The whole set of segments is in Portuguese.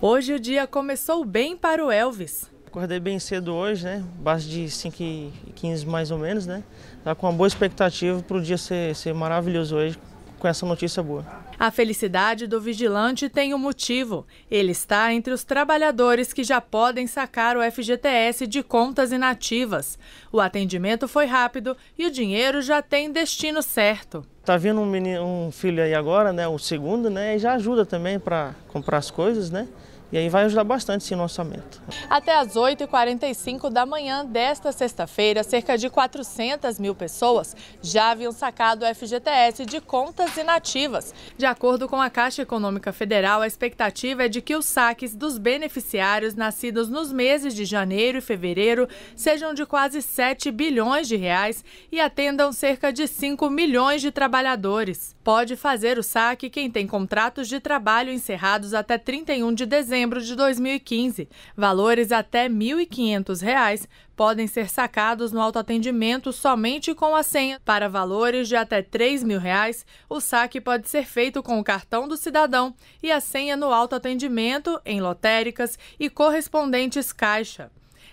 Hoje o dia começou bem para o Elvis. Acordei bem cedo hoje, né? Base de 5 e 15 mais ou menos, né? Tá com uma boa expectativa para o dia ser, ser maravilhoso hoje com essa notícia boa. A felicidade do vigilante tem um motivo. Ele está entre os trabalhadores que já podem sacar o FGTS de contas inativas. O atendimento foi rápido e o dinheiro já tem destino certo. Tá vindo um, menino, um filho aí agora, né, o segundo, né, e já ajuda também para comprar as coisas, né? E aí vai ajudar bastante sim no orçamento. Até às 8h45 da manhã desta sexta-feira, cerca de 400 mil pessoas já haviam sacado o FGTS de contas inativas. De acordo com a Caixa Econômica Federal, a expectativa é de que os saques dos beneficiários nascidos nos meses de janeiro e fevereiro sejam de quase 7 bilhões de reais e atendam cerca de 5 milhões de trabalhadores. Pode fazer o saque quem tem contratos de trabalho encerrados até 31 de dezembro dezembro de 2015. Valores até R$ 1.500 podem ser sacados no autoatendimento somente com a senha. Para valores de até R$ 3.000, o saque pode ser feito com o cartão do cidadão e a senha no autoatendimento, em lotéricas e correspondentes caixa.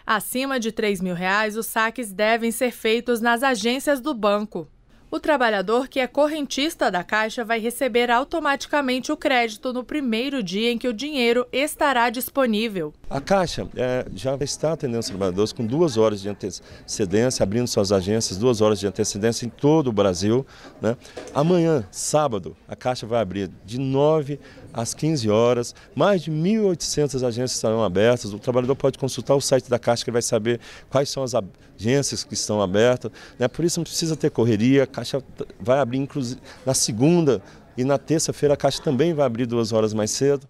Acima de R$ 3.000, os saques devem ser feitos nas agências do banco. O trabalhador que é correntista da Caixa vai receber automaticamente o crédito no primeiro dia em que o dinheiro estará disponível. A Caixa é, já está atendendo os trabalhadores com duas horas de antecedência, abrindo suas agências, duas horas de antecedência em todo o Brasil. Né? Amanhã, sábado, a Caixa vai abrir de 9 às 15 horas. Mais de 1.800 agências estarão abertas. O trabalhador pode consultar o site da Caixa que vai saber quais são as agências que estão abertas. Né? Por isso não precisa ter correria Caixa vai abrir, inclusive, na segunda e na terça-feira a Caixa também vai abrir duas horas mais cedo.